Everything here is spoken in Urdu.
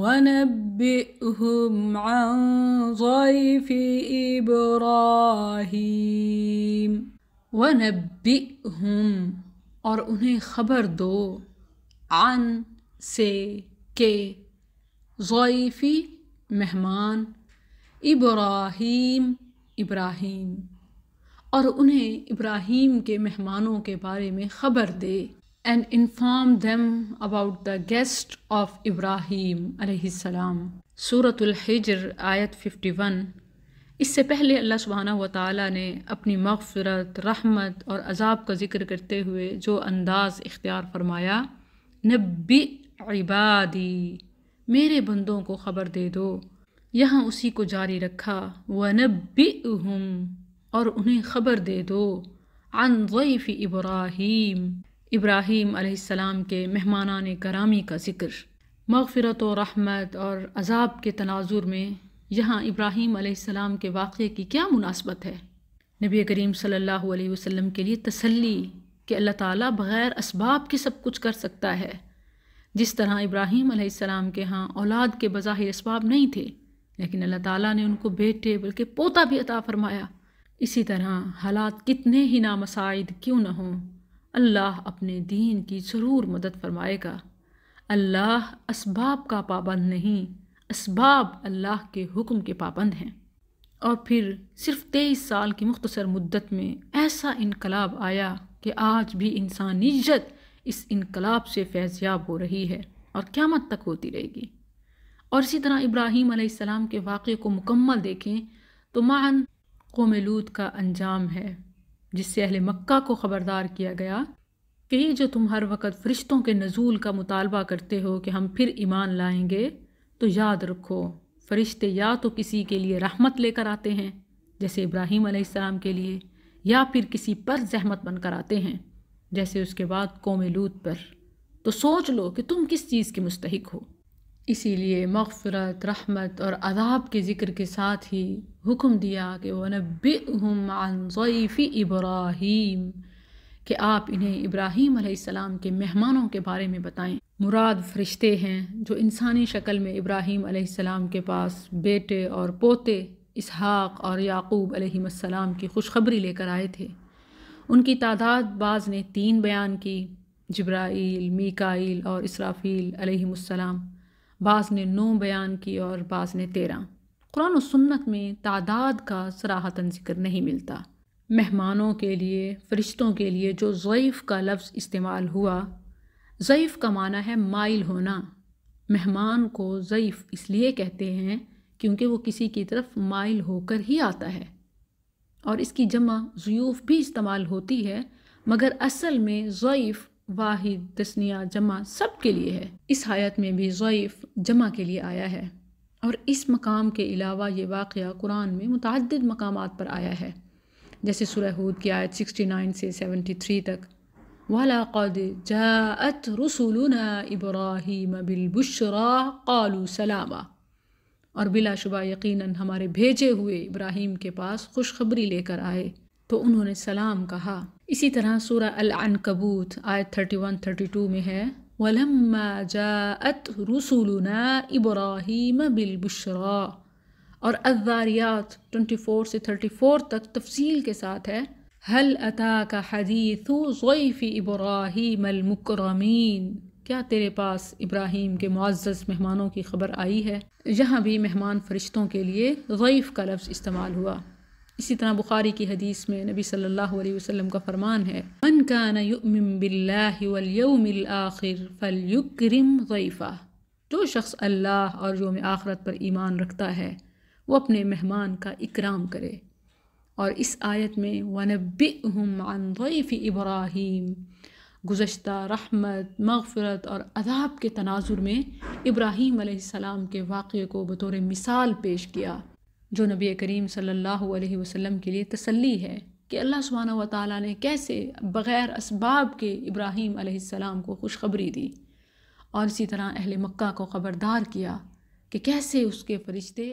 ونبئهم عن ضيف إبراهيم ونبئهم और उन्हें खबर दो عن से के ضيفي मेहमान इब्राहीम इब्राहीम और उन्हें इब्राहीम के मेहमानों के बारे में ख़बर दे and inform them about the guest of Ibrahim علیہ السلام صورت الحجر آیت 51 اس سے پہلے اللہ سبحانہ و تعالیٰ نے اپنی مغفرت رحمت اور عذاب کا ذکر کرتے ہوئے جو انداز اختیار فرمایا نبی عبادی میرے بندوں کو خبر دے دو یہاں اسی کو جاری رکھا و نبی اور انہیں خبر دے دو عن غیف ابراہیم ابراہیم علیہ السلام کے مہمانان کرامی کا ذکر مغفرت و رحمت اور عذاب کے تناظر میں یہاں ابراہیم علیہ السلام کے واقعے کی کیا مناسبت ہے نبی کریم صلی اللہ علیہ وسلم کے لیے تسلی کہ اللہ تعالیٰ بغیر اسباب کے سب کچھ کر سکتا ہے جس طرح ابراہیم علیہ السلام کے ہاں اولاد کے بظاہر اسباب نہیں تھے لیکن اللہ تعالیٰ نے ان کو بیٹے بلکہ پوتا بھی عطا فرمایا اسی طرح حالات کتنے ہی نامسائد کیوں نہ ہوں اللہ اپنے دین کی ضرور مدد فرمائے گا اللہ اسباب کا پابند نہیں اسباب اللہ کے حکم کے پابند ہیں اور پھر صرف تیئیس سال کی مختصر مدت میں ایسا انقلاب آیا کہ آج بھی انسانیت اس انقلاب سے فیضیاب ہو رہی ہے اور قیامت تک ہوتی رہے گی اور اسی طرح ابراہیم علیہ السلام کے واقعے کو مکمل دیکھیں تو قوم قوملود کا انجام ہے جس سے اہل مکہ کو خبردار کیا گیا کہ یہ جو تم ہر وقت فرشتوں کے نزول کا مطالبہ کرتے ہو کہ ہم پھر ایمان لائیں گے تو یاد رکھو فرشتے یا تو کسی کے لیے رحمت لے کر آتے ہیں جیسے ابراہیم علیہ السلام کے لیے یا پھر کسی پر زحمت بن کر آتے ہیں جیسے اس کے بعد قوم لوت پر تو سوچ لو کہ تم کس چیز کے مستحق ہو اسی لیے مغفرت رحمت اور عذاب کے ذکر کے ساتھ ہی حکم دیا کہ وَنَبِّئْهُمْ عَنْ ضَيْفِ ابراہیم کہ آپ انہیں ابراہیم علیہ السلام کے مہمانوں کے بارے میں بتائیں مراد فرشتے ہیں جو انسانی شکل میں ابراہیم علیہ السلام کے پاس بیٹے اور پوتے اسحاق اور یعقوب علیہ السلام کی خوشخبری لے کر آئے تھے ان کی تعداد بعض نے تین بیان کی جبرائیل میکائیل اور اسرافیل علیہم السلام بعض نے نو بیان کی اور بعض نے تیرہ قرآن و سنت میں تعداد کا سراہتاً ذکر نہیں ملتا مہمانوں کے لیے فرشتوں کے لیے جو ضعیف کا لفظ استعمال ہوا ضعیف کا معنی ہے مائل ہونا مہمان کو ضعیف اس لیے کہتے ہیں کیونکہ وہ کسی کی طرف مائل ہو کر ہی آتا ہے اور اس کی جمع ضیوف بھی استعمال ہوتی ہے مگر اصل میں ضعیف واحد تسنیہ جمع سب کے لیے ہے اس حیات میں بھی ضعیف جمع کے لیے آیا ہے اور اس مقام کے علاوہ یہ واقعہ قرآن میں متعدد مقامات پر آیا ہے جیسے سورہ حود کی آیت 69 سے 73 تک وَلَقَدْ جَاءَتْ رُسُلُنَا إِبْرَاهِيمَ بِالْبُشْرَى قَالُوا سَلَامًا اور بلا شبہ یقیناً ہمارے بھیجے ہوئے ابراہیم کے پاس خوشخبری لے کر آئے تو انہوں نے سلام کہا اسی طرح سورہ العنکبوت آیت 31 32 میں ہے وَلَمَّا جَاءَتْ رُسُولُنَا عِبْرَاهِيمَ بِالْبُشْرَا اور 24 سے 34 تک تفصیل کے ساتھ ہے حل کا حدیث ضعیف ابراہیم المکرمین کیا تیرے پاس ابراہیم کے معزز مہمانوں کی خبر آئی ہے یہاں بھی مہمان فرشتوں کے لیے ضعیف کا لفظ استعمال ہوا اسی طرح بخاری کی حدیث میں نبی صلی اللہ علیہ وسلم کا فرمان ہے من باللہ والیوم فلیکرم ضعیفہ جو شخص اللہ اور یوم آخرت پر ایمان رکھتا ہے وہ اپنے مہمان کا اکرام کرے اور اس آیت میں وَنَبِّئْهُمْ عَنْ ضَيْفِ ابراہیم گزشتہ رحمت مغفرت اور عذاب کے تناظر میں ابراہیم علیہ السلام کے واقعے کو بطور مثال پیش کیا جو نبی کریم صلی اللہ علیہ وسلم کے لیے تسلی ہے کہ اللہ سبحانہ و تعالیٰ نے کیسے بغیر اسباب کے ابراہیم علیہ السلام کو خوشخبری دی اور اسی طرح اہل مکہ کو خبردار کیا کہ کیسے اس کے فرشتے